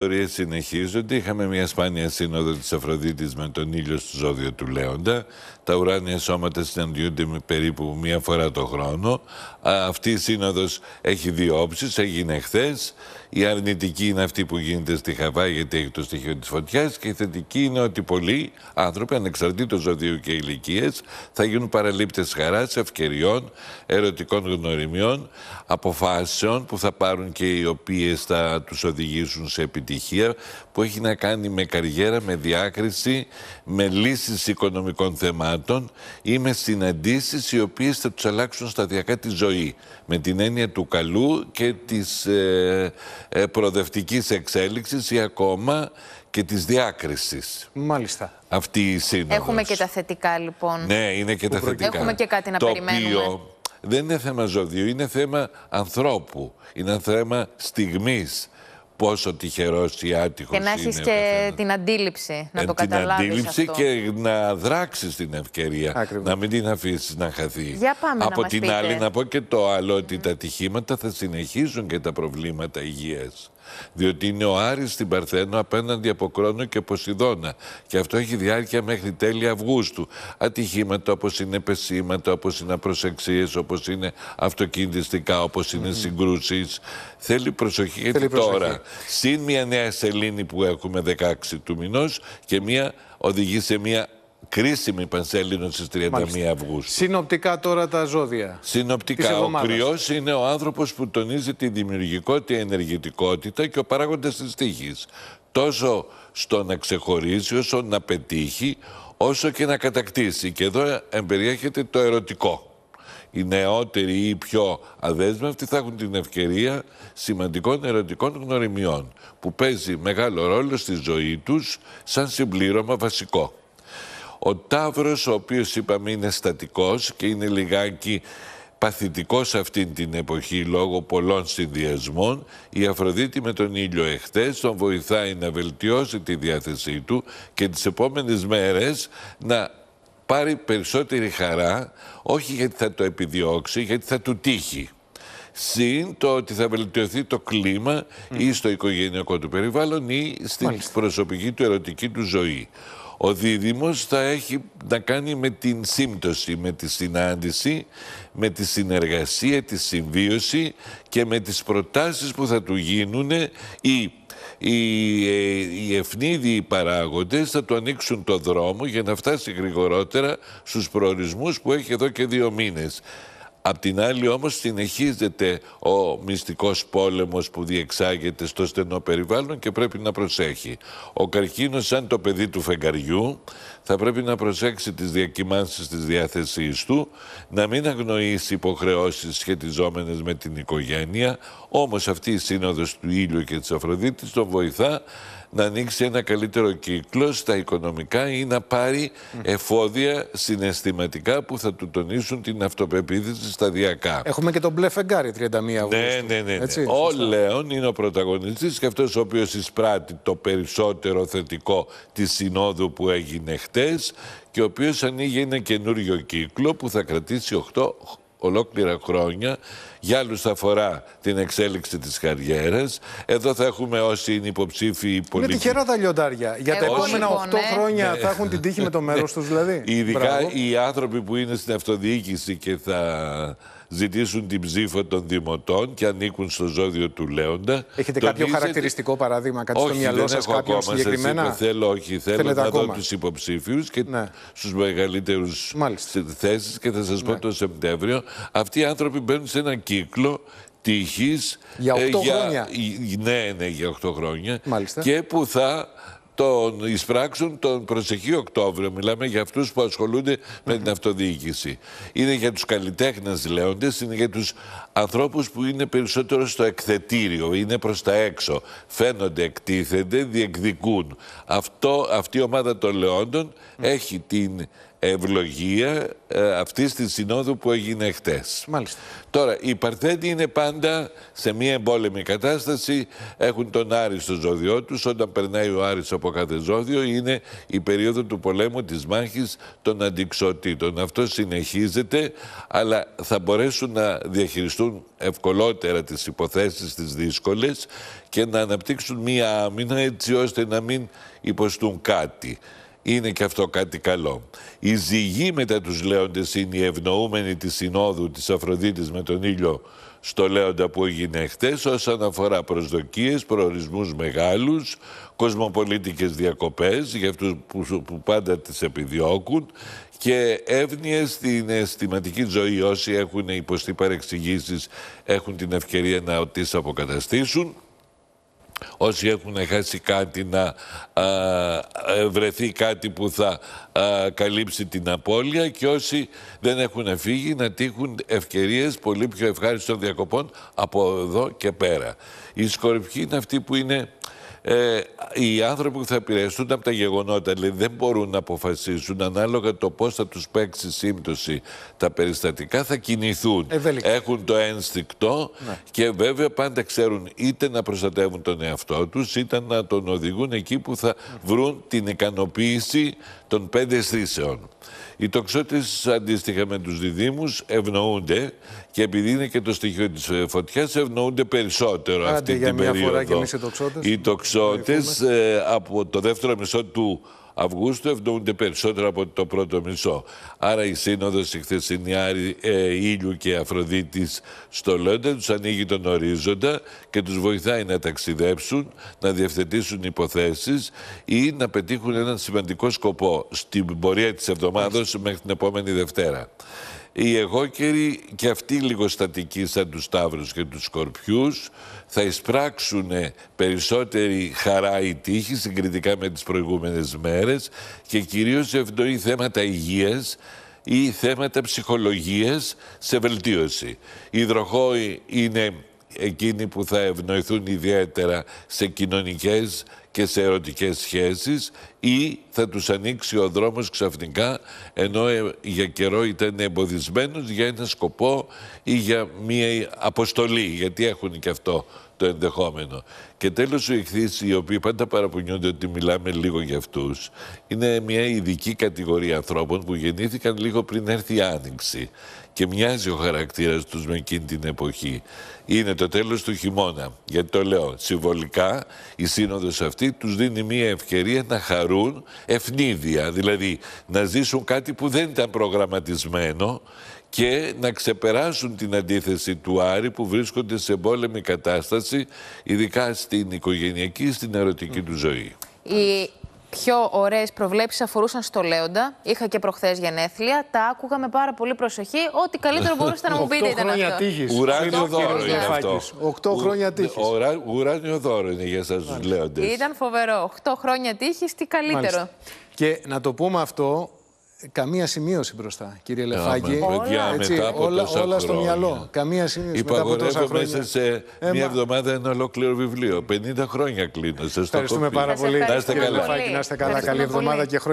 ιστορίες συνεχίζονται. Είχαμε μια σπάνια σύνοδο της Αφροδίτης με τον ήλιο στο ζώδιο του Λέοντα. Τα ουράνια σώματα συναντιούνται με περίπου μία φορά το χρόνο. αυτή η σύνοδος έχει δύο όψεις, έγινε χθες. Η αρνητική είναι αυτή που γίνεται στη Χαβάη, γιατί έχει το στοιχείο της φωτιάς Και η θετική είναι ότι πολλοί άνθρωποι, ανεξαρτήτως ζωδίου και ηλικίε, θα γίνουν παραλήπτες χαράς, ευκαιριών, ερωτικών γνωριμιών, αποφάσεων που θα πάρουν και οι οποίες θα τους οδηγήσουν σε επιτυχία, που έχει να κάνει με καριέρα, με διάκριση, με λύσεις οικονομικών θεμάτων ή με συναντήσεις οι οποίες θα τους αλλάξουν σταδιακά τη ζωή. Με την έννοια του καλού και της... Ε, ε, προοδευτικής εξέλιξης ή ακόμα και της διάκρισης. Μάλιστα. Αυτή η σύνοδος. Έχουμε και τα θετικά λοιπόν. Ναι, είναι και τα θετικά. Έχουμε και κάτι να το περιμένουμε. Οποίο δεν είναι θέμα ζωδίου, είναι θέμα ανθρώπου. Είναι θέμα στιγμής πόσο τυχερός ή άτυχος είναι. Και να έχεις και την αντίληψη, να ε, το καταλάβει. Την αντίληψη και να δράξεις την ευκαιρία. Να μην την αφήσεις να χαθεί. Για πάμε Από να την μας πείτε. άλλη, να πω και το άλλο, ότι τα ατυχήματα θα συνεχίζουν και τα προβλήματα υγείας. Διότι είναι ο Άρης στην Παρθένο απέναντι από Κρόνο και Ποσειδώνα. Και αυτό έχει διάρκεια μέχρι τέλη Αυγούστου. Ατυχήματα όπως είναι πεσήματα, όπως είναι απροσεξίες, όπως είναι αυτοκινητιστικά, όπως είναι mm. συγκρούσεις. Θέλει προσοχή γιατί τώρα, συν μια νέα σελήνη που έχουμε 16 του μηνός και μια οδηγεί σε μια κρίσιμη Πανσέλινος στις 31 Μάλιστα. Αυγούστου. Συνοπτικά τώρα τα ζώδια. Συνοπτικά. Ο κρυός είναι ο άνθρωπος που τονίζει τη δημιουργικότητα, ενεργητικότητα και ο παράγοντας της τύχης. Τόσο στο να ξεχωρίσει, όσο να πετύχει, όσο και να κατακτήσει. Και εδώ εμπεριέχεται το ερωτικό. Οι νεότεροι ή οι πιο αδέσμευτοι θα έχουν την ευκαιρία σημαντικών ερωτικών γνωριμιών που παίζει μεγάλο ρόλο στη ζωή τους σαν συμπλήρωμα βασικό. Ο Ταύρος, ο οποίος είπαμε είναι στατικός και είναι λιγάκι παθητικός αυτή την εποχή λόγω πολλών συνδυασμών. Η Αφροδίτη με τον ήλιο εχθές τον βοηθάει να βελτιώσει τη διάθεσή του και τις επόμενες μέρες να πάρει περισσότερη χαρά, όχι γιατί θα το επιδιώξει, γιατί θα του τύχει. Συν το ότι θα βελτιωθεί το κλίμα ή στο οικογενειακό του περιβάλλον ή στην προσωπική του ερωτική του ζωή. Ο δίδυμος θα έχει να κάνει με την σύμπτωση, με τη συνάντηση, με τη συνεργασία, τη συμβίωση και με τις προτάσεις που θα του γίνουν ή οι, ε, οι ευνίδιοι παράγοντες θα του ανοίξουν το δρόμο για να φτάσει γρηγορότερα στους προορισμούς που έχει εδώ και δύο μήνες. Απ' την άλλη όμως συνεχίζεται ο μυστικός πόλεμος που διεξάγεται στο στενό περιβάλλον και πρέπει να προσέχει. Ο καρκίνος σαν το παιδί του φεγγαριού θα πρέπει να προσέξει τις διακοιμάνσεις της διάθεσής του, να μην αγνοήσει υποχρεώσεις σχετιζόμενες με την οικογένεια, όμως αυτή η σύνοδος του ήλιου και της Αφροδίτης τον βοηθά να ανοίξει ένα καλύτερο κύκλο στα οικονομικά ή να πάρει εφόδια συναισθηματικά που θα του τονίσουν την αυτοπεποίθηση σταδιακά. Έχουμε και τον μπλε φεγγάρι 31 Αυγούστου. Ναι, ναι, ναι, ναι. Έτσι, ο Λέων είναι ο πρωταγωνιστής και αυτός ο οποίος εισπράττει το περισσότερο θετικό της συνόδου που έγινε χτες και ο οποίος ανοίγει ένα καινούριο κύκλο που θα κρατήσει 8 ολόκληρα χρόνια. Για άλλους θα αφορά την εξέλιξη της καριέρας. Εδώ θα έχουμε όσοι είναι υποψήφοι πολιτικοί. Είναι τυχερά τα λιοντάρια. Για τα επόμενα λοιπόν, 8 ναι. χρόνια ναι. θα έχουν την τύχη με το μέρος ναι. τους δηλαδή. Ειδικά οι άνθρωποι που είναι στην αυτοδιοίκηση και θα ζητήσουν την ψήφο των δημοτών και ανήκουν στο ζώδιο του Λέοντα. Έχετε κάποιο χαρακτηριστικό παράδειγμα, κάτι όχι, στο μυαλό σα, κάποιο συγκεκριμένα. Σας θέλω, όχι, θέλω να ακόμα. δω τους υποψήφιους και ναι. στους μεγαλύτερους θέσεις και θα σας πω ναι. το Σεπτέμβριο. Αυτοί οι άνθρωποι μπαίνουν σε ένα κύκλο τύχη. Για 8 ε, χρόνια. Ε, ναι, ναι, για 8 χρόνια. Μάλιστα. Και που θα τον εισπράξουν τον προσεχή Οκτώβριο. Μιλάμε για αυτούς που ασχολουνται με την αυτοδιοίκηση. Είναι για τους καλλιτέχνες λέοντες, είναι για τους ανθρώπους που είναι περισσότερο στο εκθετήριο, είναι προς τα έξω. Φαίνονται, εκτίθενται, διεκδικούν. Αυτό, αυτή η ομάδα των λεοντων έχει την ευλογία ε, αυτής της συνόδου που έγινε χτες. Μάλιστα. Τώρα, οι Παρθένοι είναι πάντα σε μια εμπόλεμη κατάσταση. Έχουν τον Άρη στο ζώδιό τους. Όταν περνάει ο Άρης από κάθε ζώδιο, είναι η περίοδο του πολέμου, της μάχης των αντικσοτήτων. Αυτό συνεχίζεται, αλλά θα μπορέσουν να διαχειριστούν ευκολότερα τις υποθέσεις τις δύσκολες και να αναπτύξουν μια άμυνα έτσι ώστε να μην υποστούν κάτι είναι και αυτό κάτι καλό. Η ζυγή μετά τους λέοντες είναι η ευνοούμενη της συνόδου της Αφροδίτης με τον ήλιο στο Λέοντα που έγινε χτες όσον αφορά προσδοκίες, προορισμούς μεγάλους, κοσμοπολίτικες διακοπές για αυτούς που, πάντα τις επιδιώκουν και εύνοιε στην αισθηματική ζωή όσοι έχουν υποστεί παρεξηγήσεις έχουν την ευκαιρία να τις αποκαταστήσουν όσοι έχουν χάσει κάτι να α, βρεθεί κάτι που θα καλύψει την απώλεια και όσοι δεν έχουν φύγει να τύχουν ευκαιρίες πολύ πιο ευχάριστων διακοπών από εδώ και πέρα. Η σκορπιοί είναι αυτή που είναι ε, οι άνθρωποι που θα επηρεαστούν από τα γεγονότα δηλαδή δεν μπορούν να αποφασίσουν ανάλογα το πώς θα τους παίξει σύμπτωση τα περιστατικά, θα κινηθούν. Ε, Έχουν το ένστικτο ναι. και βέβαια πάντα ξέρουν είτε να προστατεύουν τον εαυτό τους, είτε να τον οδηγούν εκεί που θα ναι. βρουν την ικανοποίηση των πέντε αισθήσεων. Οι τοξότες, αντίστοιχα με τους διδήμου ευνοούνται και επειδή είναι και το στοιχείο της ε, φωτιάς ευνοούνται περισσότερο Άντε, αυτή για την μια περίοδο. Φορά και εμείς οι ε, από το δεύτερο μισό του Αυγούστου, ευνοούνται περισσότερο από το πρώτο μισό. Άρα η σύνοδος η χθεσινή ε, Ήλιου και Αφροδίτης στο Λόντεν τους ανοίγει τον ορίζοντα και τους βοηθάει να ταξιδέψουν, να διευθετήσουν υποθέσεις ή να πετύχουν έναν σημαντικό σκοπό στην πορεία της εβδομάδα μέχρι την επόμενη Δευτέρα. Οι εγώκεροι και αυτοί λίγο στατικοί σαν τους Σταύρους και τους Σκορπιούς θα εισπράξουν περισσότερη χαρά ή τύχη συγκριτικά με τις προηγούμενες μέρες και κυρίως ευνοεί θέματα υγείας ή θέματα ψυχολογίας σε βελτίωση. Οι υδροχόοι είναι εκείνοι που θα ευνοηθούν ιδιαίτερα σε κοινωνικές και σε ερωτικές σχέσεις ή θα τους ανοίξει ο δρόμος ξαφνικά ενώ ε, για καιρό ήταν εμποδισμένους για ένα σκοπό ή για μία αποστολή γιατί έχουν και αυτό το ενδεχόμενο. Και τέλος, οι εχθείς, οι οποίοι πάντα παραπονιούνται ότι μιλάμε λίγο για αυτούς, είναι μια ειδική κατηγορία ανθρώπων που γεννήθηκαν λίγο πριν έρθει η Άνοιξη. Και μοιάζει ο χαρακτήρας τους με εκείνη την εποχή. Είναι το τέλος του χειμώνα. Γιατί το λέω, συμβολικά η σύνοδος αυτή τους δίνει μια ευκαιρία να χαρούν ευνίδια. Δηλαδή να ζήσουν κάτι που δεν ήταν προγραμματισμένο και να ξεπεράσουν την αντίθεση του Άρη που βρίσκονται σε πόλεμη κατάσταση, ειδικά στην οικογενειακή, στην ερωτική του ζωή. Οι πιο ωραίες προβλέψεις αφορούσαν στο Λέοντα. Είχα και προχθές γενέθλια. Τα άκουγα με πάρα πολύ προσοχή. Ό,τι καλύτερο μπορούσατε να μου πείτε ήταν αυτό. Τύχης. Ουράνιο δώρο είναι αυτό. Οκτώ χρόνια τύχη. Ουράνιο δώρο είναι για εσά του Λέοντες. Ήταν φοβερό. Οκτώ χρόνια τύχης, τι καλύτερο. Και να το πούμε αυτό, καμία σημείωση μπροστά, κύριε Λεφάκη. Παιδιά, Έτσι, μετά από όλα, τόσα όλα στο χρόνια. μυαλό. Καμία σημείωση. Υπαγορεύω μέσα σε ε, μία εβδομάδα ένα ολόκληρο βιβλίο. 50 χρόνια κλείνω. Ευχαριστούμε πάρα πολύ. Να είστε καλά. Να είστε καλά. Καλή εβδομάδα και χρόνια.